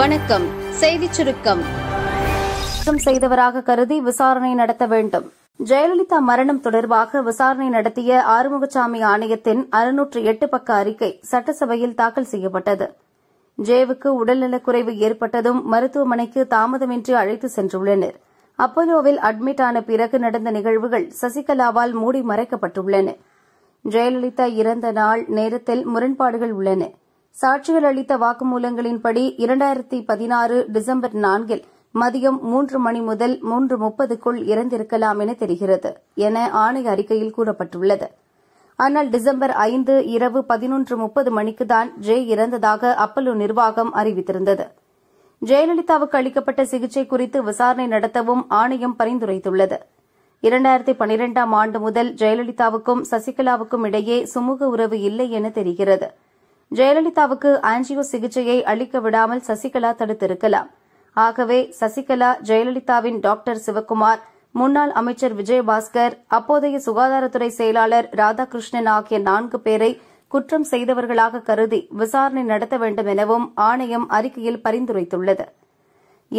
வணக்கம் செய்தி சுருக்கம் செய்தவராக கருதி விசாரணை நடத்த வேண்டும் ஜெயலலிதா மரணம் தொடர்பாக விசாரணை நடத்திய ஆறுமுகசாமி ஆணையத்தின் அறுநூற்று எட்டு பக்க அறிக்கை சட்டசபையில் தாக்கல் செய்யப்பட்டது ஜேவுக்கு உடல்நலக்குறைவு ஏற்பட்டதும் மருத்துவமனைக்கு தாமதமின்றி அழைத்து சென்றுள்ளனர் அப்போலோவில் அட்மிட் ஆன பிறகு நடந்த நிகழ்வுகள் சசிகலாவால் மூடி மறைக்கப்பட்டுள்ளன ஜெயலலிதா இறந்த நாள் நேரத்தில் முரண்பாடுகள் உள்ளன சாட்சிகள் அளித்த வாக்குமூலங்களின்படி இரண்டாயிரத்தி பதினாறு டிசம்பர் நான்கில் மதியம் மூன்று மணி முதல் மூன்று முப்பதுக்குள் இறந்திருக்கலாம் என தெரிகிறது என ஆணைய அறிக்கையில் கூறப்பட்டுள்ளது ஆனால் டிசம்பர் ஐந்து இரவு பதினொன்று முப்பது மணிக்குதான் ஜெய் இறந்ததாக அப்பல்லோ நிர்வாகம் அறிவித்திருந்தது ஜெயலலிதாவுக்கு அளிக்கப்பட்ட சிகிச்சை குறித்து விசாரணை நடத்தவும் ஆணையம் பரிந்துரைத்துள்ளது இரண்டாயிரத்தி பனிரெண்டாம் ஆண்டு முதல் ஜெயலலிதாவுக்கும் சசிகலாவுக்கும் இடையே சுமூக உறவு இல்லை என தெரிகிறது ஜெயலலிதாவுக்கு ஆஞ்சியோ சிகிச்சையை அளிக்க விடாமல் சசிகலா தடுத்திருக்கலாம் ஆகவே சசிகலா ஜெயலலிதாவின் டாக்டர் சிவக்குமார் முன்னாள் அமைச்சர் விஜயபாஸ்கர் அப்போதைய சுகாதாரத்துறை செயலாளர் ராதாகிருஷ்ணன் ஆகிய நான்கு பேரை குற்றம் செய்தவர்களாக கருதி விசாரணை நடத்த வேண்டும் எனவும் ஆணையம் அறிக்கையில் பரிந்துரைத்துள்ளது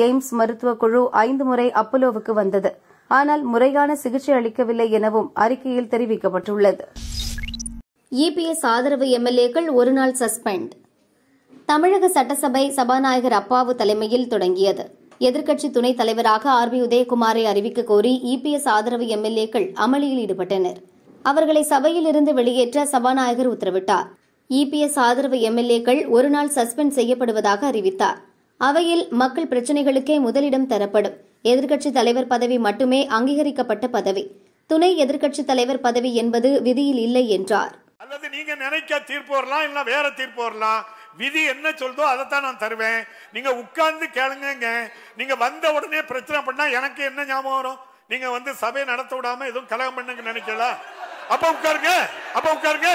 எய்ம்ஸ் மருத்துவக் குழு ஐந்து முறை அப்போலோவுக்கு வந்தது ஆனால் முறையான சிகிச்சை அளிக்கவில்லை எனவும் அறிக்கையில் தெரிவிக்கப்பட்டுள்ளது இபிஎஸ் ஆதரவு எம்எல்ஏக்கள் ஒருநாள் சஸ்பெண்ட் தமிழக சட்டசபை சபாநாயகர் அப்பாவு தலைமையில் தொடங்கியது எதிர்க்கட்சி துணைத் தலைவராக ஆர் பி உதயகுமாரை அறிவிக்க கோரி இபிஎஸ் ஆதரவு எம்எல்ஏக்கள் அமளியில் ஈடுபட்டனர் அவர்களை சபையிலிருந்து வெளியேற்ற சபாநாயகர் உத்தரவிட்டார் இபிஎஸ் ஆதரவு எம்எல்ஏக்கள் ஒருநாள் சஸ்பெண்ட் செய்யப்படுவதாக அறிவித்தார் அவையில் மக்கள் பிரச்சினைகளுக்கே முதலிடம் தரப்படும் எதிர்க்கட்சித் தலைவர் பதவி மட்டுமே அங்கீகரிக்கப்பட்ட பதவி துணை எதிர்க்கட்சித் தலைவர் பதவி என்பது விதியில் இல்லை என்றார் அல்லது நீங்க நினைக்க தீர்ப்பு வரலாம் இல்லை வேற தீர்ப்பு வரலாம் விதி என்ன அதை அதைத்தான் நான் தருவேன் நீங்க உட்கார்ந்து கேளுங்க நீங்க வந்த உடனே பிரச்சனை பண்ணா எனக்கு என்ன ஞாபகம் வரும் நீங்க வந்து சபையை நடத்த விடாம எதுவும் கலகம் பண்ணுங்க நினைக்கல அப்ப உட்காருங்க அப்ப உட்காருங்க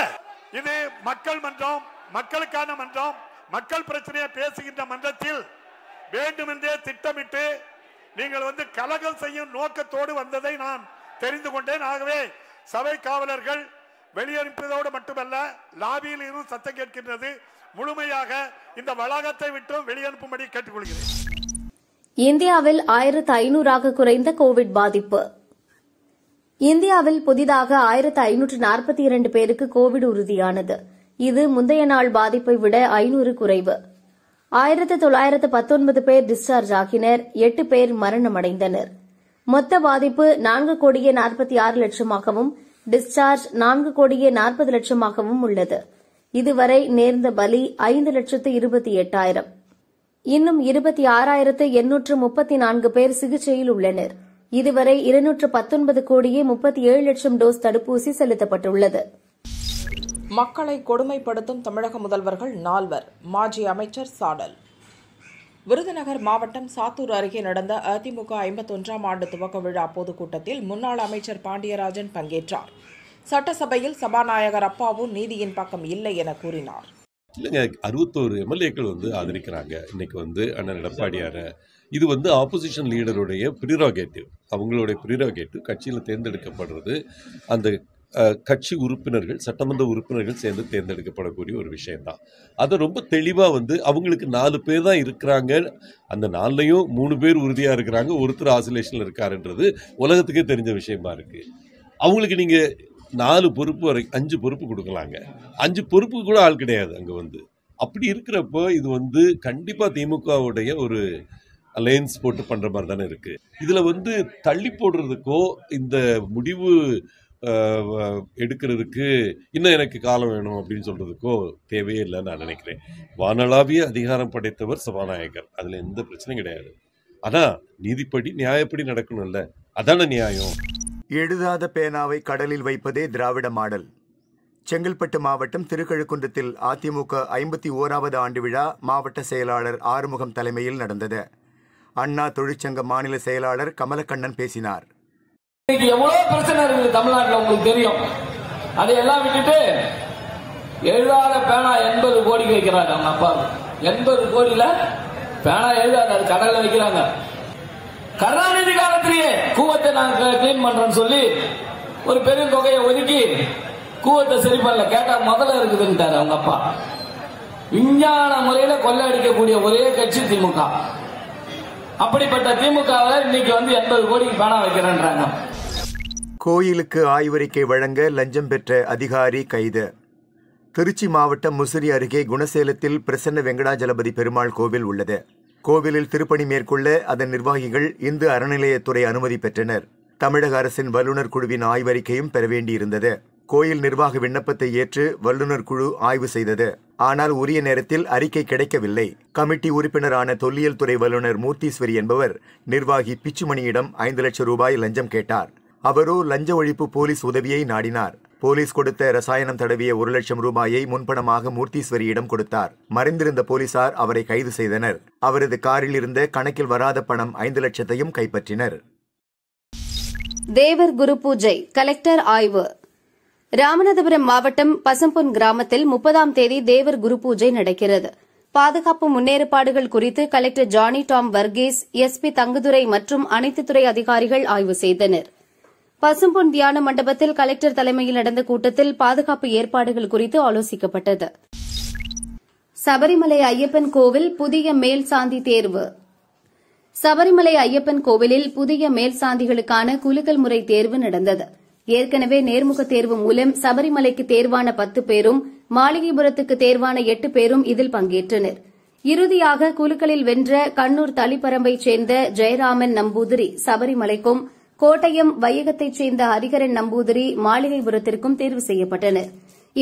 இது மக்கள் மன்றம் மக்களுக்கான மன்றம் மக்கள் பிரச்சனையை பேசுகின்ற மன்றத்தில் வேண்டுமென்றே திட்டமிட்டு நீங்கள் வந்து கலகம் செய்யும் நோக்கத்தோடு வந்ததை நான் தெரிந்து கொண்டேன் ஆகவே சபை காவலர்கள் வெளியனுப்பதோடு மட்டுமல்ல லாபியில் இருந்து சத்தம் கேட்கின்றது முழுமையாக இந்த வளாகத்தை விட்டு வெளியனுப்பும்படி கேட்டுக்கொள்கிறேன் இந்தியாவில் ஆயிரத்து ஐநூறாக குறைந்த கோவிட் பாதிப்பு இந்தியாவில் புதிதாக ஆயிரத்து ஐநூற்று நாற்பத்தி இரண்டு பேருக்கு கோவிட் உறுதியானது இது முந்தைய நாள் பாதிப்பை விட ஐநூறு குறைவு ஆயிரத்து தொள்ளாயிரத்து பத்தொன்பது பேர் டிஸ்சார்ஜ் ஆகினர் எட்டு பேர் மரணமடைந்தனர் மொத்த பாதிப்பு நான்கு கோடியே நாற்பத்தி ஆறு லட்சமாகவும் டிஸ்சார்ஜ் நான்கு கோடியே நாற்பது லட்சமாகவும் உள்ளது இதுவரை நேர்ந்த பலி ஐந்து லட்சத்து இருபத்தி எட்டாயிரம் இன்னும் இருபத்தி ஆறாயிரத்து எண்ணூற்று முப்பத்தி நான்கு பேர் சிகிச்சையில் உள்ளனர் இதுவரை இருநூற்று பத்தொன்பது கோடியே முப்பத்தி ஏழு லட்சம் டோஸ் தடுப்பூசி செலுத்தப்பட்டுள்ளது மக்களை கொடுமைப்படுத்தும் தமிழக முதல்வர்கள் நால்வர் மாஜி அமைச்சர் சாடல் விருதுநகர் மாவட்டம் சாத்தூர் அருகே நடந்த அதிமுக ஐம்பத்தொன்றாம் ஆண்டு துவக்க விழா பொதுக்கூட்டத்தில் முன்னாள் அமைச்சர் பாண்டியராஜன் பங்கேற்றார் சட்டசபையில் சபாநாயகர் அப்பாவு நீதியின் பக்கம் இல்லை என கூறினார் இல்லைங்க அறுபத்தோரு எம்எல்ஏக்கள் வந்து ஆதரிக்கிறாங்க இன்னைக்கு வந்து அண்ணன் எடப்பாடியார இது வந்து ஆப்போசிஷன் லீடருடைய ப்ரிரோகேட்டிவ் அவங்களுடைய ப்ரிரோகேட்டிவ் கட்சியில் தேர்ந்தெடுக்கப்படுறது அந்த கட்சி உறுப்பினர்கள் சட்டமன்ற உறுப்பினர்கள் சேர்ந்து தேர்ந்தெடுக்கப்படக்கூடிய ஒரு விஷயம்தான் அதை ரொம்ப தெளிவாக வந்து அவங்களுக்கு நாலு பேர் தான் இருக்கிறாங்க அந்த நாலுலையும் மூணு பேர் உறுதியாக இருக்கிறாங்க ஒருத்தர் ஆசிலேஷனில் இருக்காருன்றது உலகத்துக்கே தெரிஞ்ச விஷயமா இருக்குது அவங்களுக்கு நீங்கள் நாலு பொறுப்பு வரை அஞ்சு பொறுப்பு கொடுக்கலாங்க அஞ்சு பொறுப்பு கூட ஆள் கிடையாது அங்கே வந்து அப்படி இருக்கிறப்போ இது வந்து கண்டிப்பாக திமுகவுடைய ஒரு அலையன்ஸ் போட்டு பண்ணுற மாதிரி தானே இருக்குது இதில் வந்து தள்ளி போடுறதுக்கோ இந்த முடிவு எடுக்கிறதுக்கு இன்னும் எனக்கு காலம் வேணும் அப்படின்னு சொல்கிறதுக்கோ தேவையே இல்லைன்னு நான் நினைக்கிறேன் வானளாவிய அதிகாரம் படைத்தவர் சபாநாயகர் அதில் எந்த பிரச்சனையும் கிடையாது ஆனால் நீதிப்படி நியாயப்படி நடக்கணும்ல அதான நியாயம் எழுதாத பேனாவை கடலில் வைப்பதே திராவிட மாடல் செங்கல்பட்டு மாவட்டம் திருக்கழுக்குன்றத்தில் அதிமுக ஐம்பத்தி ஓராவது ஆண்டு விழா மாவட்ட செயலாளர் ஆறுமுகம் தலைமையில் நடந்தது அண்ணா தொழிற்சங்க மாநில செயலாளர் கமலக்கண்ணன் பேசினார் இன்னைக்கு எவ்வளவு பிரச்சனை இருக்குது தமிழ்நாட்டில் உங்களுக்கு தெரியும் அதையெல்லாம் விட்டுட்டு எழுதாத பேனா எண்பது கோடிக்கு வைக்கிறாங்க அவங்க அப்பா எண்பது கோடியில பேனா எழுதாத அது கடல்ல வைக்கிறாங்க கருணாநிதி காலத்திலேயே கூவத்தை நாங்க கிளீன் பண்றோம்னு சொல்லி ஒரு பெரிய தொகையை ஒதுக்கி கூவத்தை சரி பண்ணல கேட்டா முதல்ல இருக்குதுன்னுட்டாரு அவங்க அப்பா விஞ்ஞான முறையில கொள்ளை அடிக்கக்கூடிய ஒரே கட்சி திமுக அப்படிப்பட்ட திமுக இன்னைக்கு வந்து எண்பது கோடிக்கு பணம் வைக்கிறேன்றாங்க கோயிலுக்கு ஆய்வறிக்கை வழங்க லஞ்சம் பெற்ற அதிகாரி கைது திருச்சி மாவட்டம் முசிறி அருகே குணசேலத்தில் பிரசன்ன வெங்கடாஜலபதி பெருமாள் கோவில் உள்ளது கோவிலில் திருப்பணி மேற்கொள்ள அதன் நிர்வாகிகள் இந்து அறநிலையத்துறை அனுமதி பெற்றனர் தமிழக அரசின் வல்லுநர் குழுவின் ஆய்வறிக்கையும் பெற வேண்டியிருந்தது கோயில் நிர்வாக விண்ணப்பத்தை ஏற்று வல்லுநர் குழு ஆய்வு செய்தது ஆனால் உரிய நேரத்தில் அறிக்கை கிடைக்கவில்லை கமிட்டி உறுப்பினரான தொல்லியல் துறை வல்லுநர் மூர்த்தீஸ்வரி என்பவர் நிர்வாகி பிச்சுமணியிடம் ஐந்து லட்சம் ரூபாய் லஞ்சம் கேட்டார் அவரோ லஞ்ச ஒழிப்பு போலீஸ் உதவியை நாடினார் போலீஸ் கொடுத்த ரசாயனம் தடவிய ஒரு லட்சம் ரூபாயை முன்பணமாக மூர்த்தீஸ்வரியிடம் கொடுத்தார் மறைந்திருந்த போலீசார் அவரை கைது செய்தனர் அவரது காரில் இருந்த கணக்கில் வராத பணம் ஐந்து லட்சத்தையும் கைப்பற்றினர் தேவர் குரு பூஜை கலெக்டர் ஆய்வு ராமநாதபுரம் மாவட்டம் பசம்பொன் கிராமத்தில் முப்பதாம் தேதி தேவர் குரு பூஜை நடக்கிறது பாதுகாப்பு முன்னேற்பாடுகள் குறித்து collector Johny Tom S SP Thangadurai மற்றும் அனைத்து துறை அதிகாரிகள் ஆய்வு செய்தனர் பசும்பொன் தியான மண்டபத்தில் கலெக்டர் தலைமையில் நடந்த கூட்டத்தில் பாதுகாப்பு ஏற்பாடுகள் குறித்து ஆலோசிக்கப்பட்டது சபரிமலை ஐயப்பன் கோவில் புதிய மேல் சாந்தி தேர்வு சபரிமலை ஐயப்பன் கோவிலில் புதிய மேல் சாந்திகளுக்கான குலுக்கல் முறை தேர்வு நடந்தது ஏற்கனவே நேர்முக தேர்வு மூலம் சபரிமலைக்கு தேர்வான பத்து பேரும் மாளிகைபுரத்துக்கு தேர்வான எட்டு பேரும் இதில் பங்கேற்றனர் இறுதியாக குலுக்களில் வென்ற கண்ணூர் தளிப்பரம்பைச் சேர்ந்த ஜெயராமன் நம்பூதிரி சபரிமலைக்கும் கோட்டயம் வையகத்தைச் சேர்ந்த ஹரிகரன் நம்பூதிரி மாளிகைபுரத்திற்கும் தேர்வு செய்யப்பட்டனர்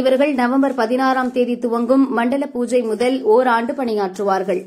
இவர்கள் நவம்பர் பதினாறாம் தேதி துவங்கும் மண்டல பூஜை முதல் ஓராண்டு பணியாற்றுவார்கள்